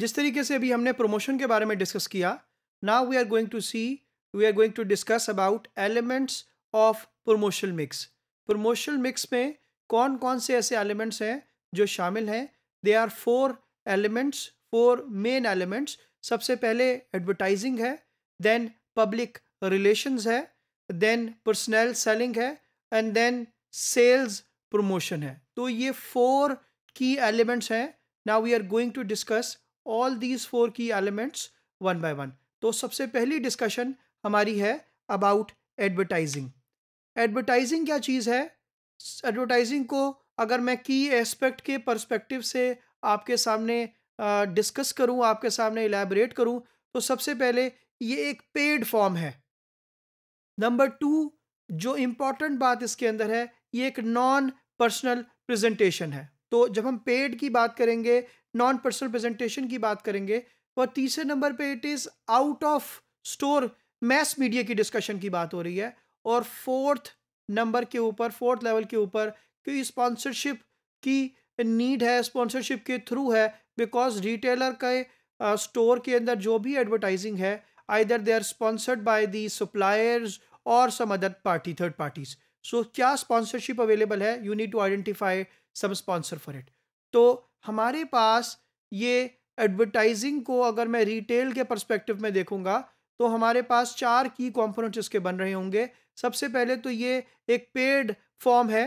जिस तरीके से अभी हमने प्रमोशन के बारे में डिस्कस किया now we are going to see we are going to discuss about elements of promotion mix promotion mix में कौन कौन से ऐसे एलिमेंट्स हैं जो शामिल हैं they are four elements four main elements सबसे पहले एडवर्टाइजिंग है देन पब्लिक रिलेशंस है देन पर्सनल सेलिंग है एंड देन सेल्स प्रमोशन है तो ये फोर की एलिमेंट्स हैं now we are going to discuss all these four key elements one by one तो सबसे पहली डिस्कशन हमारी है अबाउट एडवर्टाइजिंग एडवर्टाइजिंग क्या चीज़ है एडवर्टाइजिंग को अगर मैं की एस्पेक्ट के परस्पेक्टिव से आपके सामने डिस्कस करूं आपके सामने इलेबरेट करूं तो सबसे पहले ये एक पेड फॉर्म है नंबर टू जो इम्पॉर्टेंट बात इसके अंदर है ये एक नॉन पर्सनल प्रेजेंटेशन है तो जब हम पेड की बात करेंगे नॉन पर्सनल प्रेजेंटेशन की बात करेंगे और तीसरे नंबर पे it is out of store mass media की डिस्कशन की बात हो रही है और फोर्थ नंबर के ऊपर फोर्थ लेवल के ऊपर क्योंकि स्पॉन्सरशिप की नीड है स्पॉन्सरशिप के थ्रू है बिकॉज रिटेलर के स्टोर uh, के अंदर जो भी एडवर्टाइजिंग है either they are sponsored by the suppliers और some other party third parties so क्या स्पॉन्सरशिप अवेलेबल है you need to identify some sponsor for it तो हमारे पास ये एडवर्टाइजिंग को अगर मैं रिटेल के परस्पेक्टिव में देखूंगा तो हमारे पास चार की कंपोनेंट्स इसके बन रहे होंगे सबसे पहले तो ये एक पेड फॉर्म है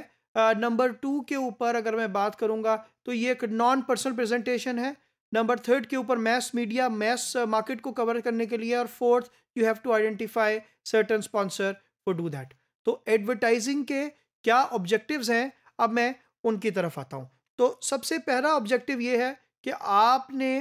नंबर टू के ऊपर अगर मैं बात करूंगा तो ये एक नॉन पर्सनल प्रेजेंटेशन है नंबर थर्ड के ऊपर मैस मीडिया मैस मार्केट को कवर करने के लिए और fourth you have to identify certain sponsor for do that तो एडवर्टाइजिंग के क्या ऑब्जेक्टिव्स हैं अब मैं उनकी तरफ आता हूँ तो सबसे पहला ऑब्जेक्टिव ये है कि आपने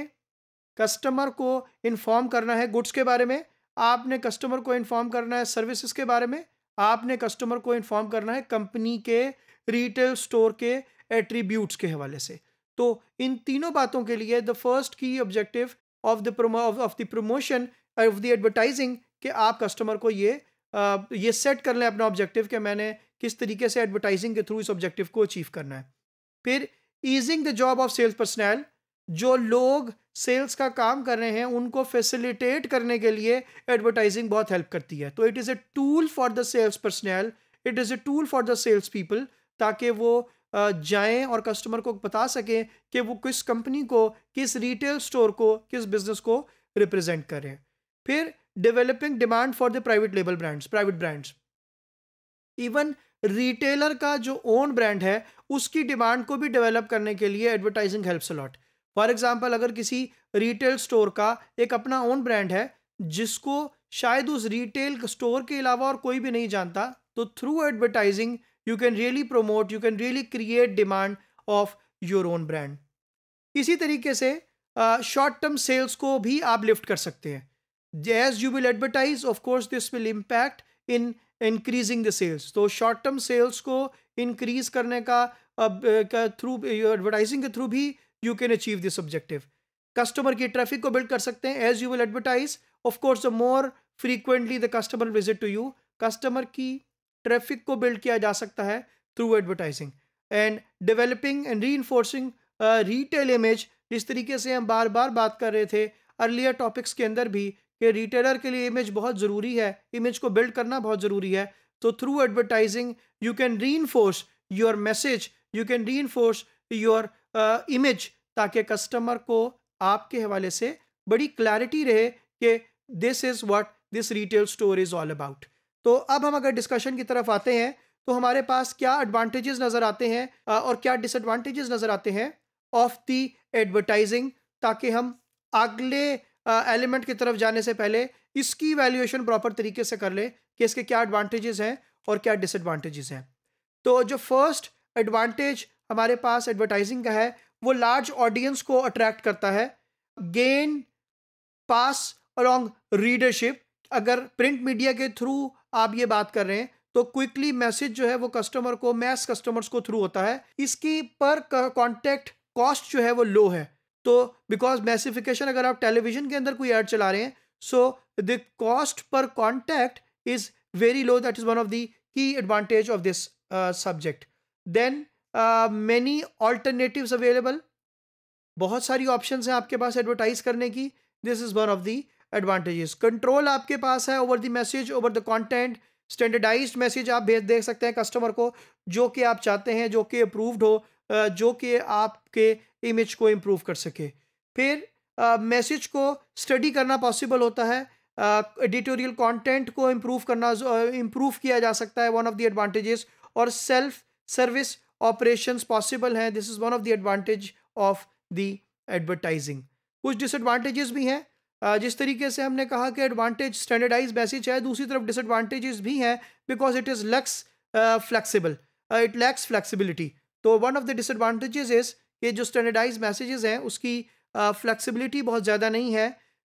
कस्टमर को इन्फॉर्म करना है गुड्स के बारे में आपने कस्टमर को इन्फॉर्म करना है सर्विसेज के बारे में आपने कस्टमर को इन्फॉर्म करना है कंपनी के रिटेल स्टोर के एट्रीब्यूट्स के हवाले से तो इन तीनों बातों के लिए the first key objective of the of the promotion of the advertising कि आप कस्टमर को ये आ, ये सेट कर लें अपना ऑब्जेक्टिव कि मैंने किस तरीके से एडवर्टाइजिंग के थ्रू इस ऑब्जेक्टिव को अचीव करना है फिर easing the job of sales personnel जो लोग सेल्स का काम कर रहे हैं उनको फैसिलिटेट करने के लिए एडवर्टाइजिंग बहुत हेल्प करती है तो it is a tool for the sales personnel it is a tool for the sales people ताकि वो जाएं और कस्टमर को बता सकें कि वो किस कंपनी को किस रिटेल स्टोर को किस बिज़नेस को रिप्रेजेंट करें फिर developing demand for the private label brands private brands even retailer का जो ओन ब्रांड है उसकी डिमांड को भी डेवलप करने के लिए advertising help a lot for example अगर किसी रिटेल स्टोर का एक अपना ओन ब्रांड है जिसको शायद उस रिटेल स्टोर के अलावा और कोई भी नहीं जानता तो through advertising you can really promote you can really create demand of your own brand इसी तरीके से शॉर्ट टर्म सेल्स को भी आप लिफ्ट कर सकते हैं as you will advertise of course this will impact in increasing the sales तो शॉर्ट टर्म सेल्स को इंक्रीज करने का थ्रू एडवर्टाइजिंग के थ्रू भी you can achieve this objective customer की ट्रैफिक को बिल्ड कर सकते हैं as you will advertise of course the more frequently the customer visit to you customer की ट्रैफिक को बिल्ड किया जा सकता है through advertising and developing and re reinforcing retail image जिस तरीके से हम बार बार बात कर रहे थे अर्लियर टॉपिक्स के अंदर भी कि रिटेलर के लिए इमेज बहुत ज़रूरी है इमेज को बिल्ड करना बहुत ज़रूरी है तो through advertising you can reinforce your message you can reinforce your image ताकि कस्टमर को आपके हवाले से बड़ी क्लैरिटी रहे कि this is what this retail store is all about तो अब हम अगर डिस्कशन की तरफ आते हैं तो हमारे पास क्या एडवांटेजेस नज़र आते हैं uh, और क्या डिसएडवांटेजेस नज़र आते हैं ऑफ दी एडवर्टाइजिंग ताकि हम अगले एलिमेंट की तरफ जाने से पहले इसकी वैल्यूएशन प्रॉपर तरीके से कर ले कि इसके क्या एडवांटेजेस हैं और क्या डिसएडवांटेजेस हैं तो जो फर्स्ट एडवांटेज हमारे पास एडवर्टाइजिंग का है वो लार्ज ऑडियंस को अट्रैक्ट करता है गेन पास अलॉन्ग रीडरशिप अगर प्रिंट मीडिया के थ्रू आप ये बात कर रहे हैं तो क्विकली मैसेज जो है वो कस्टमर को मैस कस्टमर्स को थ्रू होता है इसकी पर कॉन्टैक्ट कॉस्ट जो है वो लो है तो बिकॉज मैसिफिकेशन अगर आप टेलीविजन के अंदर कोई ऐड चला रहे हैं so the cost per contact is very low that is one of the key advantage of this subject then many alternative available बहुत सारी ऑप्शन हैं आपके पास एडवर्टाइज करने की this is one of the advantages control आपके पास है over the message over the content standardize message आप भेज देख सकते हैं कस्टमर को जो कि आप चाहते हैं जो कि अप्रूव्ड हो uh, जो कि आपके इमेज को इम्प्रूव कर सके फिर मैसेज को स्टडी करना पॉसिबल होता है एडिटोरियल uh, कंटेंट को इम्प्रूव करना इम्प्रूव uh, किया जा सकता है वन ऑफ द एडवांटेजेस और सेल्फ सर्विस ऑपरेशंस पॉसिबल हैं this is one of the advantage of the advertising कुछ डिसएडवांटेजेस भी हैं uh, जिस तरीके से हमने कहा कि एडवांटेज स्टैंडर्डाइज मैसेज है दूसरी तरफ डिसएडवांटेजेस भी हैं because it is less flexible it lacks flexibility तो one of the disadvantages is कि जो स्टैंडर्डाइज मैसेजेस हैं उसकी फ्लेक्सिबिलिटी बहुत ज़्यादा नहीं है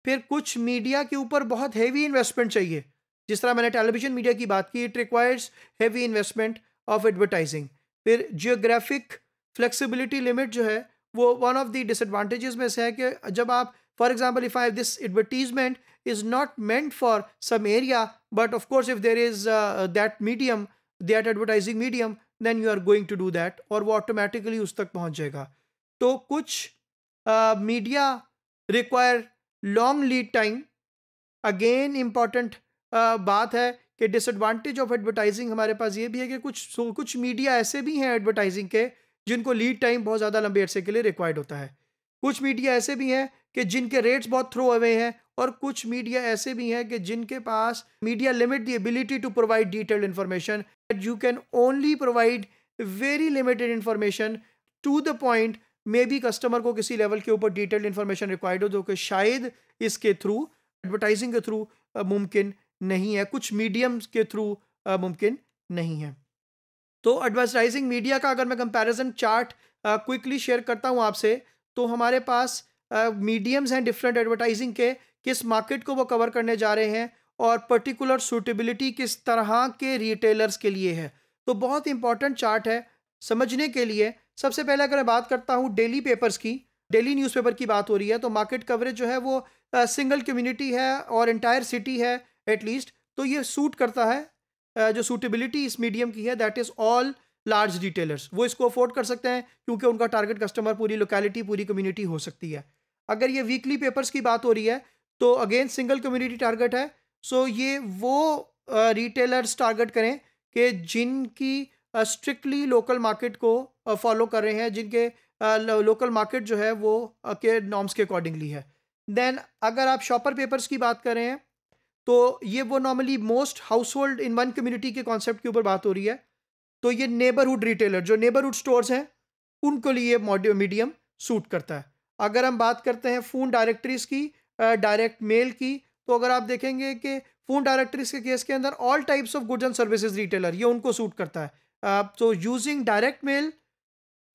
फिर कुछ मीडिया के ऊपर बहुत हैवी इन्वेस्टमेंट चाहिए जिस तरह मैंने टेलीविजन मीडिया की बात की it requires heavy investment of advertising फिर जियोग्राफिक फ्लेक्सिबिलिटी लिमिट जो है वो वन ऑफ द डिसएडवांटेजेस में से है कि जब आप for example if I this advertisement is not meant for some area but of course if there is that medium that advertising medium then you are going to do that और वो automatically उस तक पहुंच जाएगा तो कुछ media require long lead time again important बात है कि डिसएडवांटेज ऑफ एडवर्टाइजिंग हमारे पास ये भी है कि कुछ सो कुछ मीडिया ऐसे भी हैं एडवर्टाइजिंग के जिनको लीड टाइम बहुत ज़्यादा लंबे अरसे के लिए रिक्वायर्ड होता है कुछ मीडिया ऐसे भी हैं कि जिनके रेट्स बहुत थ्रो अवे हैं और कुछ मीडिया ऐसे भी हैं कि जिनके पास media limit the ability to provide detailed information you can only provide very limited information to the point maybe customer को किसी लेवल के ऊपर डिटेल्ड इन्फॉर्मेशन रिक्वायर्ड हो जो कि शायद इसके थ्रू एडवर्टाइजिंग के थ्रू मुमकिन नहीं है कुछ मीडियम के थ्रू मुमकिन नहीं है तो एडवर्टाइजिंग मीडिया का अगर मैं कंपैरिजन चार्ट क्विकली शेयर करता हूँ आपसे तो हमारे पास मीडियम्स हैं डिफरेंट एडवर्टाइजिंग के किस मार्केट को वो कवर करने जा रहे हैं और पर्टिकुलर सूटेबिलिटी किस तरह के रिटेलर्स के लिए है तो बहुत इंपॉर्टेंट चार्ट है समझने के लिए सबसे पहले अगर मैं बात करता हूँ डेली पेपर्स की डेली न्यूज़पेपर की बात हो रही है तो मार्केट कवरेज जो है वो सिंगल कम्युनिटी है और इंटायर सिटी है एटलीस्ट तो ये सूट करता है जो सूटेबिलिटी इस मीडियम की है that is all large retailers वो इसको अफोर्ड कर सकते हैं क्योंकि उनका टारगेट कस्टमर पूरी लोकेलिटी पूरी कम्युनिटी हो सकती है अगर ये वीकली पेपर्स की बात हो रही है तो अगेन सिंगल कम्युनिटी टारगेट है सो ये वो रिटेलर्स टारगेट करें कि जिनकी स्ट्रिक्टली लोकल मार्केट को फॉलो कर रहे हैं जिनके लोकल मार्केट जो है वो के नॉर्म्स के अकॉर्डिंगली है देन अगर आप शॉपर पेपर्स की बात करें तो ये वो normally most household in one community के कॉन्सेप्ट के ऊपर बात हो रही है तो ये नेबरहुड रिटेलर जो नेबरहुड स्टोर्स हैं उनको लिए मीडियम सूट करता है अगर हम बात करते हैं फ़ोन डायरेक्टरीज़ की डायरेक्ट मेल की तो अगर आप देखेंगे कि फ़ोन डायरेक्टरीज़ के केस के अंदर all types of goods and services retailer ये उनको सूट करता है तो यूजिंग डायरेक्ट मेल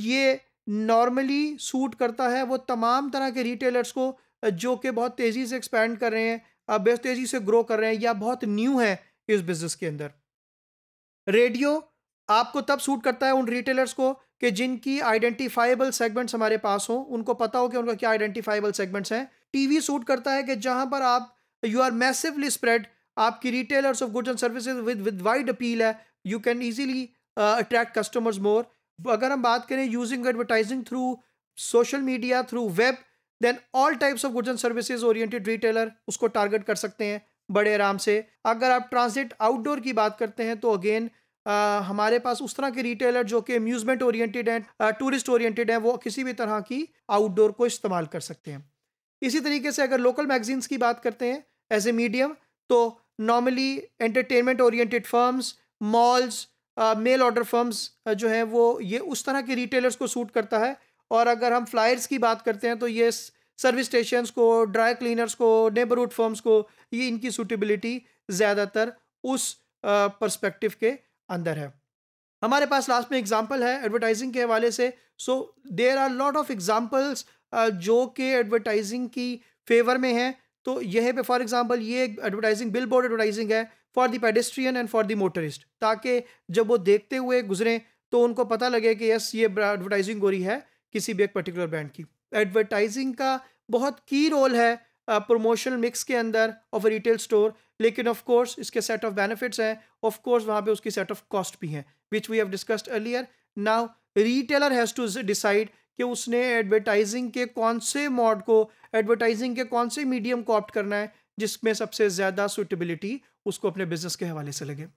ये नॉर्मली सूट करता है वो तमाम तरह के रिटेलर्स को uh, जो कि बहुत तेज़ी से एक्सपैंड कर रहे हैं uh, बेहद तेज़ी से ग्रो कर रहे हैं या बहुत न्यू है इस बिज़नेस के अंदर रेडियो आपको तब सूट करता है उन रिटेलर्स को कि जिनकी आइडेंटिफाइबल सेगमेंट्स हमारे पास हों उनको पता हो कि उनका क्या आइडेंटिफाइबल सेगमेंट्स हैं टीवी सूट करता है कि जहां पर आप यू आर मैसिवली स्प्रेड आपकी retailers of goods and services with with wide appeal है you can easily attract customers more अगर हम बात करें using advertising through social media through web then all types of goods and services oriented retailer उसको target कर सकते हैं बड़े आराम से अगर आप ट्रांसिट आउटडोर की बात करते हैं तो अगेन uh, हमारे पास उस तरह के रिटेलर जो कि अम्यूजमेंट ओरिएंटेड हैं टूरिस्ट uh, ओरिएंटेड हैं वो किसी भी तरह की आउटडोर को इस्तेमाल कर सकते हैं इसी तरीके से अगर लोकल मैगजीन्स की बात करते हैं एज ए मीडियम तो normally entertainment oriented firms malls mail order firms जो हैं वो ये उस तरह के रिटेलर्स को सूट करता है और अगर हम फ्लायर्स की बात करते हैं तो ये सर्विस स्टेशन को ड्राई क्लीनर्स को नेबरहुड फर्म्स को ये इनकी सूटेबिलिटी ज़्यादातर उस परस्पेक्टिव के अंदर है हमारे पास लास्ट में एग्जांपल है एडवर्टाइजिंग के हवाले से so there are lot of examples जो कि एडवर्टाइजिंग की फेवर में हैं तो यह पे फॉर एग्जांपल ये एडवर्टाइजिंग बिल बोर्ड एडवर्टाइजिंग है for the pedestrian and for the motorist ताकि जब वो देखते हुए गुजरें तो उनको पता लगे कि यस ये एडवर्टाइजिंग हो रही है किसी भी एक पर्टिकुलर ब्रांड की एडवर्टाइजिंग का बहुत की रोल है प्रमोशनल uh, मिक्स के अंदर ऑफ अ रिटेल स्टोर लेकिन ऑफ कोर्स इसके सेट ऑफ बेनिफिट्स हैं ऑफ कोर्स वहाँ पे उसकी सेट ऑफ कॉस्ट भी हैं which we have discussed earlier now retailer has to decide कि उसने एडवर्टाइजिंग के कौन से मॉड को एडवर्टाइजिंग के कौन से मीडियम को ऑप्ट करना है जिसमें सबसे ज़्यादा सुटेबिलिटी उसको अपने बिजनेस के हवाले से लगे